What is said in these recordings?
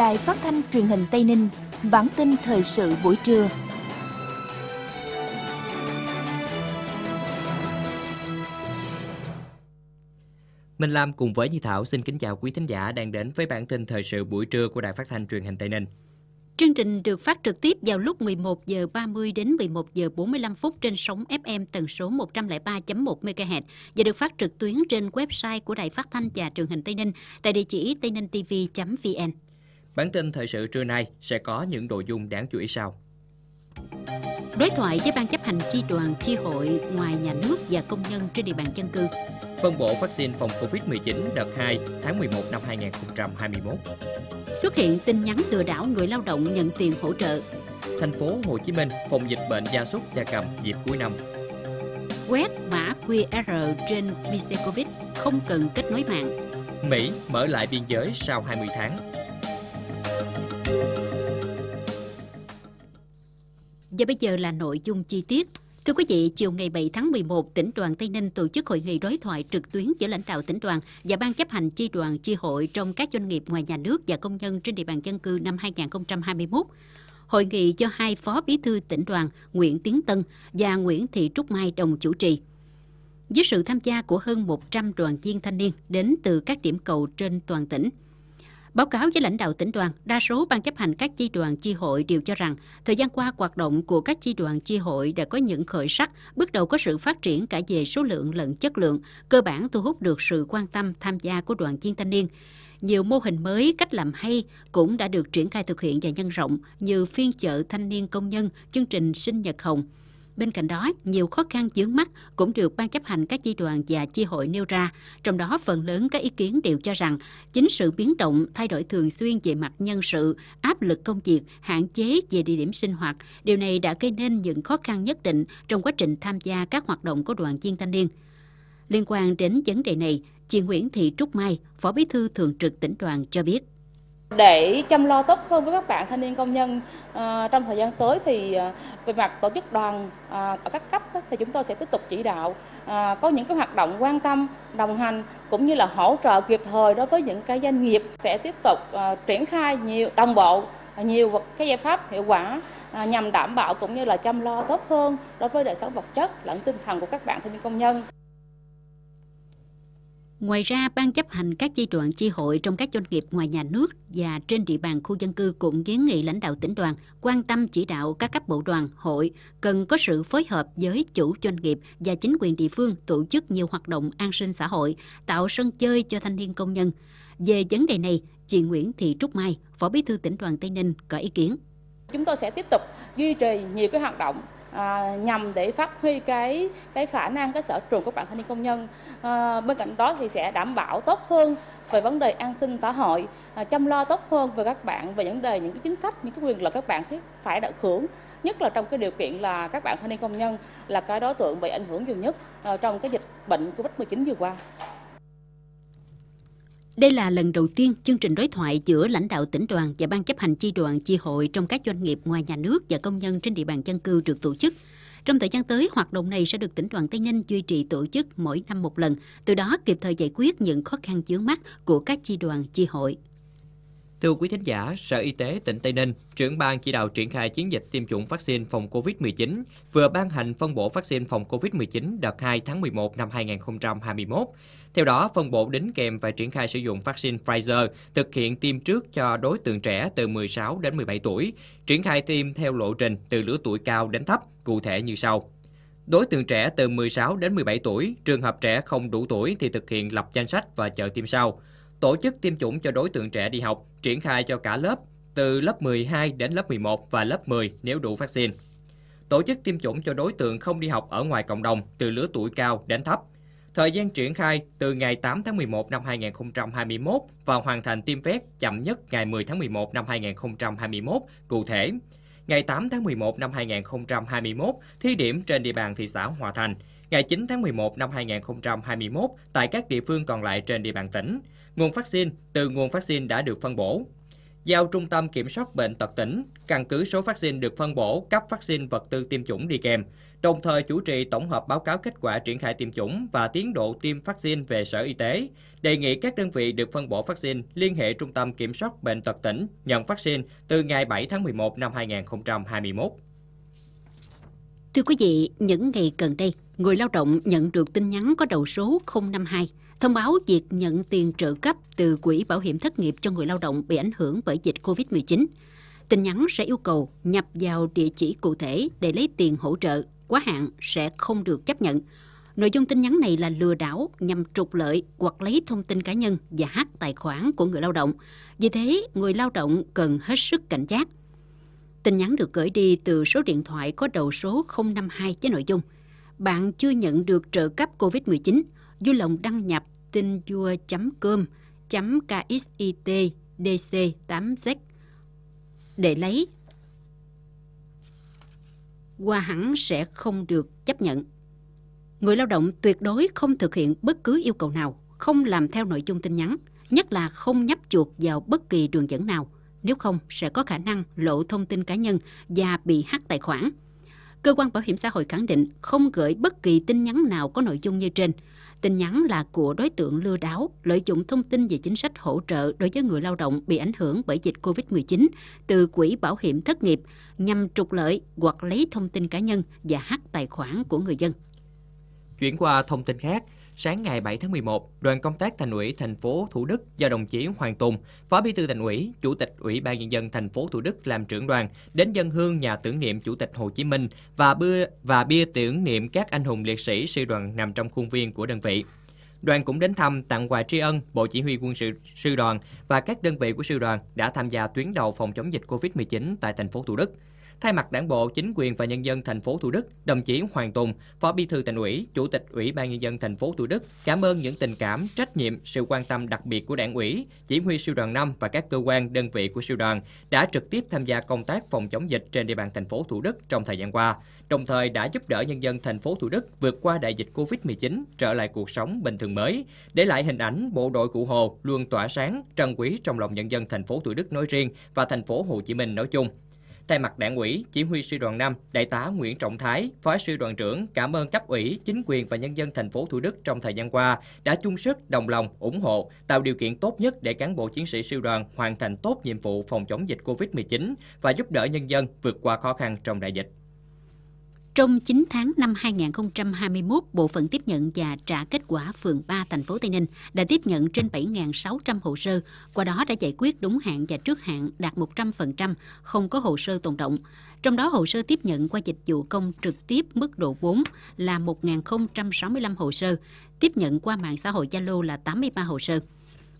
Đài Phát thanh Truyền hình Tây Ninh, bản tin thời sự buổi trưa. Minh Lam cùng với Như Thảo xin kính chào quý thính giả đang đến với bản tin thời sự buổi trưa của Đài Phát thanh Truyền hình Tây Ninh. Chương trình được phát trực tiếp vào lúc 11 giờ 30 đến 11 giờ 45 phút trên sóng FM tần số 103.1 MHz và được phát trực tuyến trên website của Đài Phát thanh và Truyền hình Tây Ninh tại địa chỉ tây ninh tv vn Bản tin thời sự trưa nay sẽ có những nội dung đáng chú ý sau. Đối thoại với ban chấp hành chi đoàn chi hội ngoài nhà nước và công nhân trên địa bàn dân cư. Phân bổ vaccine phòng Covid-19 đợt 2 tháng 11 năm 2021. Xuất hiện tin nhắn lừa đảo người lao động nhận tiền hỗ trợ. Thành phố Hồ Chí Minh phòng dịch bệnh gia súc gia cầm dịp cuối năm. Quét mã QR trên Covid không cần kết nối mạng. Mỹ mở lại biên giới sau 20 tháng Và bây giờ là nội dung chi tiết. Thưa quý vị, chiều ngày 7 tháng 11, tỉnh đoàn Tây Ninh tổ chức hội nghị đối thoại trực tuyến giữa lãnh đạo tỉnh đoàn và ban chấp hành chi đoàn chi hội trong các doanh nghiệp ngoài nhà nước và công nhân trên địa bàn dân cư năm 2021. Hội nghị do hai phó bí thư tỉnh đoàn Nguyễn Tiến Tân và Nguyễn Thị Trúc Mai đồng chủ trì. Với sự tham gia của hơn 100 đoàn viên thanh niên đến từ các điểm cầu trên toàn tỉnh, Báo cáo với lãnh đạo tỉnh đoàn, đa số ban chấp hành các chi đoàn chi hội đều cho rằng thời gian qua hoạt động của các chi đoàn chi hội đã có những khởi sắc, bước đầu có sự phát triển cả về số lượng lẫn chất lượng, cơ bản thu hút được sự quan tâm tham gia của đoàn viên thanh niên. Nhiều mô hình mới, cách làm hay cũng đã được triển khai thực hiện và nhân rộng như phiên chợ thanh niên công nhân, chương trình sinh nhật hồng. Bên cạnh đó, nhiều khó khăn chướng mắt cũng được ban chấp hành các chi đoàn và chi hội nêu ra, trong đó phần lớn các ý kiến đều cho rằng chính sự biến động, thay đổi thường xuyên về mặt nhân sự, áp lực công việc, hạn chế về địa điểm sinh hoạt, điều này đã gây nên những khó khăn nhất định trong quá trình tham gia các hoạt động của đoàn viên thanh niên. Liên quan đến vấn đề này, chị Nguyễn Thị Trúc Mai, Phó Bí thư Thường trực tỉnh đoàn cho biết. Để chăm lo tốt hơn với các bạn thanh niên công nhân à, trong thời gian tới thì à, về mặt tổ chức đoàn à, ở các cấp thì chúng tôi sẽ tiếp tục chỉ đạo à, có những cái hoạt động quan tâm, đồng hành cũng như là hỗ trợ kịp thời đối với những cái doanh nghiệp sẽ tiếp tục à, triển khai nhiều đồng bộ nhiều cái giải pháp hiệu quả à, nhằm đảm bảo cũng như là chăm lo tốt hơn đối với đời sống vật chất lẫn tinh thần của các bạn thanh niên công nhân. Ngoài ra, Ban chấp hành các chi đoàn chi hội trong các doanh nghiệp ngoài nhà nước và trên địa bàn khu dân cư cũng kiến nghị lãnh đạo tỉnh đoàn quan tâm chỉ đạo các cấp bộ đoàn, hội cần có sự phối hợp với chủ doanh nghiệp và chính quyền địa phương tổ chức nhiều hoạt động an sinh xã hội, tạo sân chơi cho thanh niên công nhân. Về vấn đề này, chị Nguyễn Thị Trúc Mai, Phó Bí thư tỉnh đoàn Tây Ninh có ý kiến. Chúng tôi sẽ tiếp tục duy trì nhiều cái hoạt động à, nhằm để phát huy cái cái khả năng cái sở trường của bạn thanh niên công nhân à, bên cạnh đó thì sẽ đảm bảo tốt hơn về vấn đề an sinh xã hội à, chăm lo tốt hơn về các bạn về vấn đề những cái chính sách những cái quyền lợi các bạn phải được hưởng nhất là trong cái điều kiện là các bạn thanh niên công nhân là cái đối tượng bị ảnh hưởng nhiều nhất à, trong cái dịch bệnh covid 19 vừa qua đây là lần đầu tiên chương trình đối thoại giữa lãnh đạo tỉnh đoàn và ban chấp hành chi đoàn chi hội trong các doanh nghiệp ngoài nhà nước và công nhân trên địa bàn dân cư được tổ chức. Trong thời gian tới, hoạt động này sẽ được tỉnh đoàn Tây Ninh duy trì tổ chức mỗi năm một lần, từ đó kịp thời giải quyết những khó khăn chướng mắt của các chi đoàn chi hội. Thưa quý thính giả, Sở Y tế tỉnh Tây Ninh, trưởng ban chỉ đạo triển khai chiến dịch tiêm chủng vaccine phòng COVID-19, vừa ban hành phân bổ vaccine phòng COVID-19 đợt 2 tháng 11 năm 2021. Theo đó, phân bổ đính kèm và triển khai sử dụng vaccine Pfizer, thực hiện tiêm trước cho đối tượng trẻ từ 16 đến 17 tuổi, triển khai tiêm theo lộ trình từ lứa tuổi cao đến thấp, cụ thể như sau. Đối tượng trẻ từ 16 đến 17 tuổi, trường hợp trẻ không đủ tuổi thì thực hiện lập danh sách và chờ tiêm sau. Tổ chức tiêm chủng cho đối tượng trẻ đi học, triển khai cho cả lớp từ lớp 12 đến lớp 11 và lớp 10 nếu đủ vaccine. Tổ chức tiêm chủng cho đối tượng không đi học ở ngoài cộng đồng từ lứa tuổi cao đến thấp. Thời gian triển khai từ ngày 8 tháng 11 năm 2021 và hoàn thành tiêm phép chậm nhất ngày 10 tháng 11 năm 2021, cụ thể ngày 8 tháng 11 năm 2021 thí điểm trên địa bàn thị xã Hòa Thành, ngày 9 tháng 11 năm 2021 tại các địa phương còn lại trên địa bàn tỉnh. Nguồn vaccine từ nguồn vaccine đã được phân bổ giao Trung tâm Kiểm soát Bệnh tật tỉnh căn cứ số vaccine được phân bổ cấp vaccine vật tư tiêm chủng đi kèm, đồng thời chủ trì tổng hợp báo cáo kết quả triển khai tiêm chủng và tiến độ tiêm vaccine về Sở Y tế, đề nghị các đơn vị được phân bổ vaccine liên hệ Trung tâm Kiểm soát Bệnh tật tỉnh nhận vaccine từ ngày 7 tháng 11 năm 2021. Thưa quý vị, những ngày gần đây, người lao động nhận được tin nhắn có đầu số 052 thông báo việc nhận tiền trợ cấp từ Quỹ Bảo hiểm Thất nghiệp cho người lao động bị ảnh hưởng bởi dịch COVID-19. Tin nhắn sẽ yêu cầu nhập vào địa chỉ cụ thể để lấy tiền hỗ trợ, quá hạn sẽ không được chấp nhận. Nội dung tin nhắn này là lừa đảo nhằm trục lợi hoặc lấy thông tin cá nhân và hack tài khoản của người lao động. Vì thế, người lao động cần hết sức cảnh giác. Tin nhắn được gửi đi từ số điện thoại có đầu số 052 với nội dung – bạn chưa nhận được trợ cấp COVID-19, vui lòng đăng nhập tin vua com kxit 8 z để lấy qua hẳn sẽ không được chấp nhận. Người lao động tuyệt đối không thực hiện bất cứ yêu cầu nào, không làm theo nội dung tin nhắn, nhất là không nhấp chuột vào bất kỳ đường dẫn nào, nếu không sẽ có khả năng lộ thông tin cá nhân và bị hack tài khoản cơ quan bảo hiểm xã hội khẳng định không gửi bất kỳ tin nhắn nào có nội dung như trên. Tin nhắn là của đối tượng lừa đảo, lợi dụng thông tin về chính sách hỗ trợ đối với người lao động bị ảnh hưởng bởi dịch COVID-19 từ Quỹ Bảo hiểm Thất nghiệp nhằm trục lợi hoặc lấy thông tin cá nhân và hack tài khoản của người dân. Chuyển qua thông tin khác, sáng ngày 7 tháng 11, đoàn công tác thành ủy thành phố Thủ Đức do đồng chí Hoàng Tùng, Phó Bí thư Thành ủy, Chủ tịch Ủy ban nhân dân thành phố Thủ Đức làm trưởng đoàn đến dân hương nhà tưởng niệm Chủ tịch Hồ Chí Minh và bia và bia tưởng niệm các anh hùng liệt sĩ sư đoàn nằm trong khuôn viên của đơn vị. Đoàn cũng đến thăm tặng quà tri ân Bộ Chỉ huy quân sự sư đoàn và các đơn vị của sư đoàn đã tham gia tuyến đầu phòng chống dịch Covid-19 tại thành phố Thủ Đức. Thay mặt Đảng bộ, chính quyền và nhân dân thành phố Thủ Đức, đồng chí Hoàng Tùng, Phó Bí thư Thành ủy, Chủ tịch Ủy ban nhân dân thành phố Thủ Đức cảm ơn những tình cảm, trách nhiệm, sự quan tâm đặc biệt của Đảng ủy, chỉ huy sư đoàn 5 và các cơ quan, đơn vị của sư đoàn đã trực tiếp tham gia công tác phòng chống dịch trên địa bàn thành phố Thủ Đức trong thời gian qua, đồng thời đã giúp đỡ nhân dân thành phố Thủ Đức vượt qua đại dịch Covid-19 trở lại cuộc sống bình thường mới, để lại hình ảnh bộ đội cụ Hồ luôn tỏa sáng, trân quý trong lòng nhân dân thành phố Thủ Đức nói riêng và thành phố Hồ Chí Minh nói chung. Thay mặt đảng ủy, chỉ huy sư đoàn 5, Đại tá Nguyễn Trọng Thái, Phó sư đoàn trưởng cảm ơn cấp ủy, chính quyền và nhân dân thành phố Thủ Đức trong thời gian qua đã chung sức, đồng lòng, ủng hộ, tạo điều kiện tốt nhất để cán bộ chiến sĩ sư đoàn hoàn thành tốt nhiệm vụ phòng chống dịch COVID-19 và giúp đỡ nhân dân vượt qua khó khăn trong đại dịch. Trong 9 tháng năm 2021, Bộ phận tiếp nhận và trả kết quả phường 3 thành phố Tây Ninh đã tiếp nhận trên 7.600 hồ sơ, qua đó đã giải quyết đúng hạn và trước hạn đạt 100%, không có hồ sơ tồn động. Trong đó hồ sơ tiếp nhận qua dịch vụ công trực tiếp mức độ 4 là 1.065 hồ sơ, tiếp nhận qua mạng xã hội Zalo là 83 hồ sơ.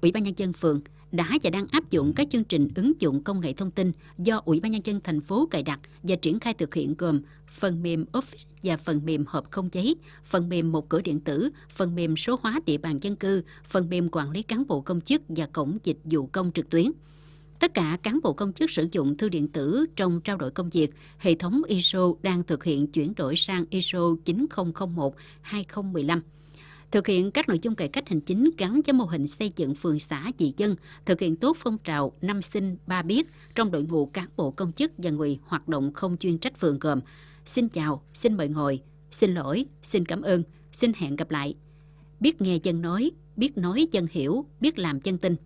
Ủy ban nhân dân phường đã và đang áp dụng các chương trình ứng dụng công nghệ thông tin do Ủy ban nhân dân thành phố cài đặt và triển khai thực hiện gồm phần mềm Office và phần mềm hộp không giấy, phần mềm một cửa điện tử, phần mềm số hóa địa bàn dân cư, phần mềm quản lý cán bộ công chức và cổng dịch vụ công trực tuyến. Tất cả cán bộ công chức sử dụng thư điện tử trong trao đổi công việc, hệ thống ISO đang thực hiện chuyển đổi sang ISO 9001-2015 thực hiện các nội dung cải cách hành chính gắn với mô hình xây dựng phường xã dị dân, thực hiện tốt phong trào năm sinh ba biết trong đội ngũ cán bộ công chức và người hoạt động không chuyên trách phường gồm Xin chào, xin mời ngồi, xin lỗi, xin cảm ơn, xin hẹn gặp lại. Biết nghe chân nói, biết nói chân hiểu, biết làm chân tin.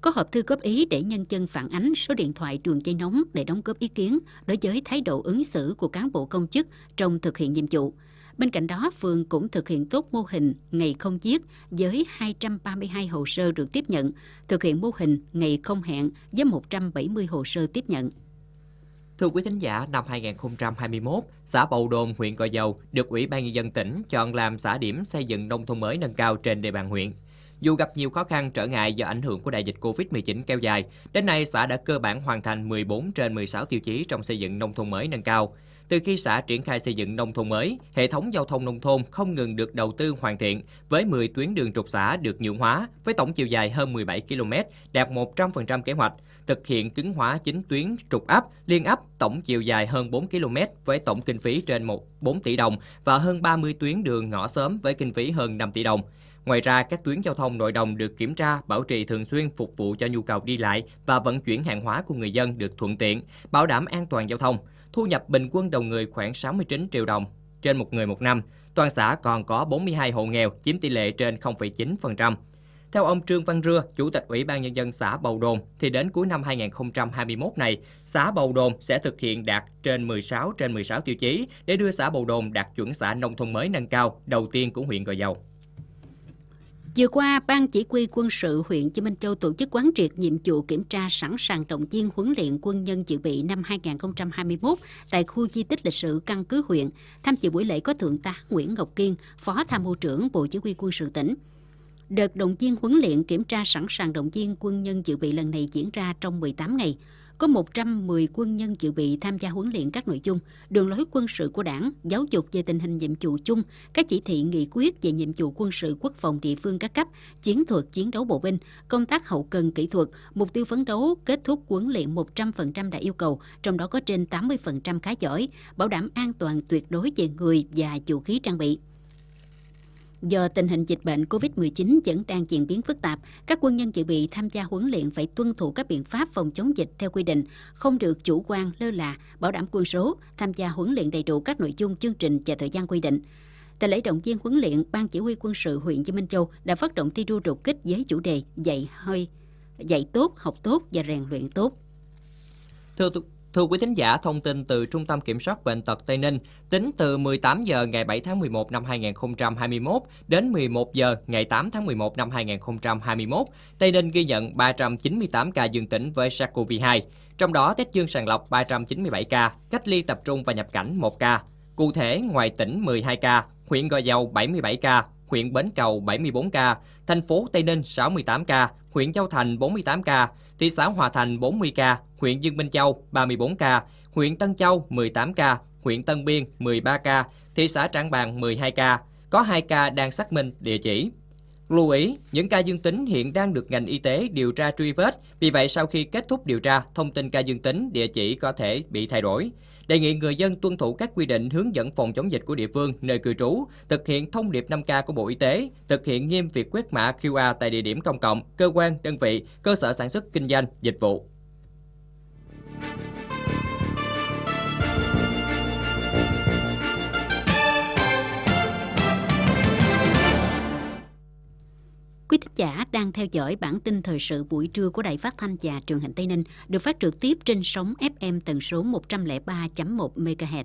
Có hộp thư góp ý để nhân dân phản ánh số điện thoại trường dây nóng để đóng góp ý kiến đối với thái độ ứng xử của cán bộ công chức trong thực hiện nhiệm vụ. Bên cạnh đó, phường cũng thực hiện tốt mô hình ngày không giết với 232 hồ sơ được tiếp nhận, thực hiện mô hình ngày không hẹn với 170 hồ sơ tiếp nhận. Thưa quý thính giả, năm 2021, xã Bầu Đồn, huyện Gò Dầu được Ủy ban Nhân dân tỉnh chọn làm xã điểm xây dựng nông thôn mới nâng cao trên địa bàn huyện. Dù gặp nhiều khó khăn trở ngại do ảnh hưởng của đại dịch Covid-19 kéo dài, đến nay xã đã cơ bản hoàn thành 14 trên 16 tiêu chí trong xây dựng nông thôn mới nâng cao. Từ khi xã triển khai xây dựng nông thôn mới, hệ thống giao thông nông thôn không ngừng được đầu tư hoàn thiện với 10 tuyến đường trục xã được nhượng hóa với tổng chiều dài hơn 17 km, đạt 100% kế hoạch thực hiện cứng hóa chính tuyến trục áp, liên áp tổng chiều dài hơn 4 km với tổng kinh phí trên 1, 4 tỷ đồng và hơn 30 tuyến đường ngõ sớm với kinh phí hơn 5 tỷ đồng. Ngoài ra, các tuyến giao thông nội đồng được kiểm tra, bảo trì thường xuyên phục vụ cho nhu cầu đi lại và vận chuyển hàng hóa của người dân được thuận tiện, bảo đảm an toàn giao thông. Thu nhập bình quân đầu người khoảng 69 triệu đồng trên một người một năm. Toàn xã còn có 42 hộ nghèo, chiếm tỷ lệ trên 0,9%. Theo ông Trương Văn Rưa, Chủ tịch Ủy ban Nhân dân xã Bầu Đồn, thì đến cuối năm 2021 này, xã Bầu Đồn sẽ thực hiện đạt trên 16 trên 16 tiêu chí để đưa xã Bầu Đồn đạt chuẩn xã nông thôn mới nâng cao đầu tiên của huyện Gò Dầu. Vừa qua, Ban Chỉ huy quân sự huyện Chí Minh Châu tổ chức quán triệt nhiệm vụ kiểm tra sẵn sàng động viên huấn luyện quân nhân dự bị năm 2021 tại khu di tích lịch sử căn cứ huyện. Tham dự buổi lễ có Thượng tá Nguyễn Ngọc Kiên, Phó Tham mưu trưởng Bộ Chỉ huy quân sự tỉnh. Đợt động viên huấn luyện kiểm tra sẵn sàng động viên quân nhân dự bị lần này diễn ra trong 18 ngày. Có 110 quân nhân dự bị tham gia huấn luyện các nội dung, đường lối quân sự của đảng, giáo dục về tình hình nhiệm vụ chung, các chỉ thị nghị quyết về nhiệm vụ quân sự quốc phòng địa phương các cấp, chiến thuật chiến đấu bộ binh, công tác hậu cần kỹ thuật, mục tiêu phấn đấu kết thúc huấn luyện 100% đã yêu cầu, trong đó có trên 80% khá giỏi, bảo đảm an toàn tuyệt đối về người và vũ khí trang bị. Do tình hình dịch bệnh COVID-19 vẫn đang diễn biến phức tạp, các quân nhân dự bị tham gia huấn luyện phải tuân thủ các biện pháp phòng chống dịch theo quy định, không được chủ quan lơ là, bảo đảm quân số, tham gia huấn luyện đầy đủ các nội dung chương trình và thời gian quy định. Tại lễ động viên huấn luyện, Ban Chỉ huy quân sự huyện Chí Minh Châu đã phát động thi đua đột kích với chủ đề dạy hơi, dạy tốt, học tốt và rèn luyện tốt. Theo Thưa quý thính giả, thông tin từ Trung tâm Kiểm soát Bệnh tật Tây Ninh, tính từ 18 giờ ngày 7 tháng 11 năm 2021 đến 11 giờ ngày 8 tháng 11 năm 2021, Tây Ninh ghi nhận 398 ca dương tính với SARS-CoV-2, trong đó test dương sàng lọc 397 ca, cách ly tập trung và nhập cảnh 1 ca. Cụ thể, ngoài tỉnh 12 ca, huyện Gò Dầu 77 ca, huyện Bến Cầu 74 ca, thành phố Tây Ninh 68 ca, huyện Châu Thành 48 ca, thị xã Hòa Thành 40 ca, huyện Dương Minh Châu 34 ca, huyện Tân Châu 18 ca, huyện Tân Biên 13 ca, thị xã Trảng Bàng 12 ca, có 2 ca đang xác minh địa chỉ. Lưu ý, những ca dương tính hiện đang được ngành y tế điều tra truy vết, vì vậy sau khi kết thúc điều tra, thông tin ca dương tính, địa chỉ có thể bị thay đổi đề nghị người dân tuân thủ các quy định hướng dẫn phòng chống dịch của địa phương nơi cư trú, thực hiện thông điệp 5K của Bộ Y tế, thực hiện nghiêm việc quét mã QR tại địa điểm công cộng, cơ quan, đơn vị, cơ sở sản xuất kinh doanh, dịch vụ. Quý thính giả đang theo dõi bản tin thời sự buổi trưa của Đài Phát thanh và Truyền hình Tây Ninh được phát trực tiếp trên sóng FM tần số 103.1 MHz.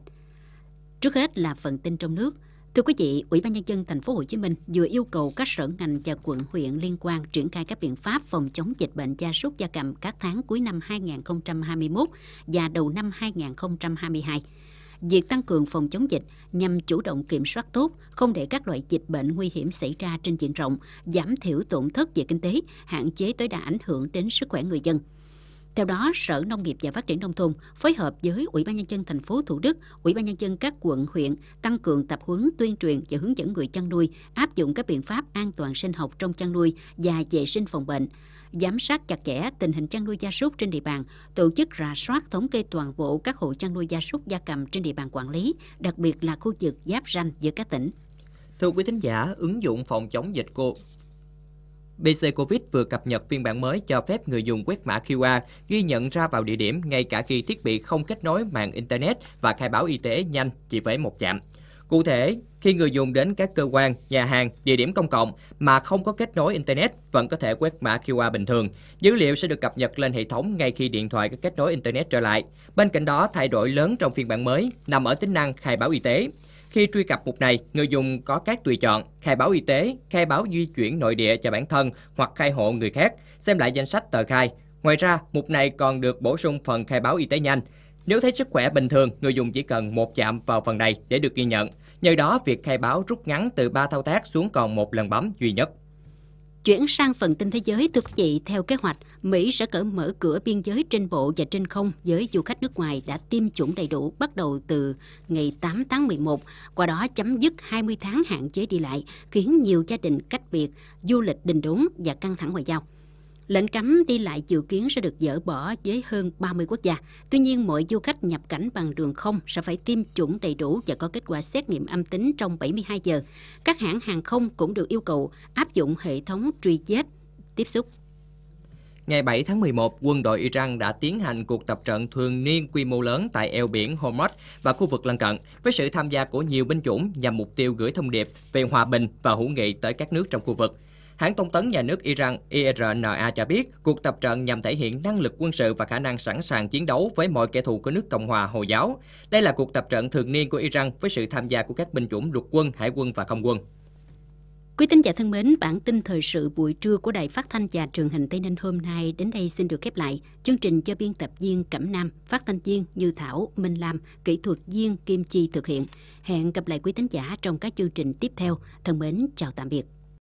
Trước hết là phần tin trong nước. Thưa quý vị, Ủy ban nhân dân thành phố Hồ Chí Minh vừa yêu cầu các sở ngành và quận huyện liên quan triển khai các biện pháp phòng chống dịch bệnh gia súc gia cầm các tháng cuối năm 2021 và đầu năm 2022 việc tăng cường phòng chống dịch nhằm chủ động kiểm soát tốt, không để các loại dịch bệnh nguy hiểm xảy ra trên diện rộng, giảm thiểu tổn thất về kinh tế, hạn chế tối đa ảnh hưởng đến sức khỏe người dân. Theo đó, Sở Nông nghiệp và Phát triển nông thôn phối hợp với Ủy ban nhân dân thành phố Thủ Đức, Ủy ban nhân dân các quận huyện tăng cường tập huấn tuyên truyền và hướng dẫn người chăn nuôi áp dụng các biện pháp an toàn sinh học trong chăn nuôi và vệ sinh phòng bệnh, giám sát chặt chẽ tình hình chăn nuôi gia súc trên địa bàn, tổ chức rà soát thống kê toàn bộ các hộ chăn nuôi gia súc gia cầm trên địa bàn quản lý, đặc biệt là khu vực giáp ranh giữa các tỉnh. Thưa quý thính giả, ứng dụng phòng chống dịch cô BC Covid vừa cập nhật phiên bản mới cho phép người dùng quét mã QR ghi nhận ra vào địa điểm ngay cả khi thiết bị không kết nối mạng Internet và khai báo y tế nhanh chỉ với một chạm. Cụ thể, khi người dùng đến các cơ quan, nhà hàng, địa điểm công cộng mà không có kết nối Internet vẫn có thể quét mã QR bình thường. Dữ liệu sẽ được cập nhật lên hệ thống ngay khi điện thoại có kết nối Internet trở lại. Bên cạnh đó, thay đổi lớn trong phiên bản mới nằm ở tính năng khai báo y tế. Khi truy cập mục này, người dùng có các tùy chọn khai báo y tế, khai báo di chuyển nội địa cho bản thân hoặc khai hộ người khác, xem lại danh sách tờ khai. Ngoài ra, mục này còn được bổ sung phần khai báo y tế nhanh – nếu thấy sức khỏe bình thường, người dùng chỉ cần một chạm vào phần này để được ghi nhận. Nhờ đó, việc khai báo rút ngắn từ 3 thao tác xuống còn một lần bấm duy nhất. Chuyển sang phần tin thế giới, thưa quý vị, theo kế hoạch, Mỹ sẽ cởi mở cửa biên giới trên bộ và trên không với du khách nước ngoài đã tiêm chủng đầy đủ bắt đầu từ ngày 8 tháng 11, qua đó chấm dứt 20 tháng hạn chế đi lại, khiến nhiều gia đình cách biệt, du lịch đình đốn và căng thẳng ngoại giao. Lệnh cấm đi lại dự kiến sẽ được dỡ bỏ với hơn 30 quốc gia. Tuy nhiên, mọi du khách nhập cảnh bằng đường không sẽ phải tiêm chủng đầy đủ và có kết quả xét nghiệm âm tính trong 72 giờ. Các hãng hàng không cũng được yêu cầu áp dụng hệ thống truy vết tiếp xúc. Ngày 7 tháng 11, quân đội Iran đã tiến hành cuộc tập trận thường niên quy mô lớn tại eo biển Hormuz và khu vực lân cận, với sự tham gia của nhiều binh chủng nhằm mục tiêu gửi thông điệp về hòa bình và hữu nghị tới các nước trong khu vực. Hãng thông tấn nhà nước Iran IRNA e cho biết cuộc tập trận nhằm thể hiện năng lực quân sự và khả năng sẵn sàng chiến đấu với mọi kẻ thù của nước Cộng hòa Hồi giáo. Đây là cuộc tập trận thường niên của Iran với sự tham gia của các binh chủng lục quân, hải quân và không quân. Quý tín giả thân mến, bản tin thời sự buổi trưa của Đài Phát thanh và Truyền hình Tây Ninh hôm nay đến đây xin được khép lại. Chương trình do biên tập viên Cẩm Nam, phát thanh viên Như Thảo, Minh Lam, kỹ thuật viên Kim Chi thực hiện. Hẹn gặp lại quý tín giả trong các chương trình tiếp theo. Thân mến, chào tạm biệt.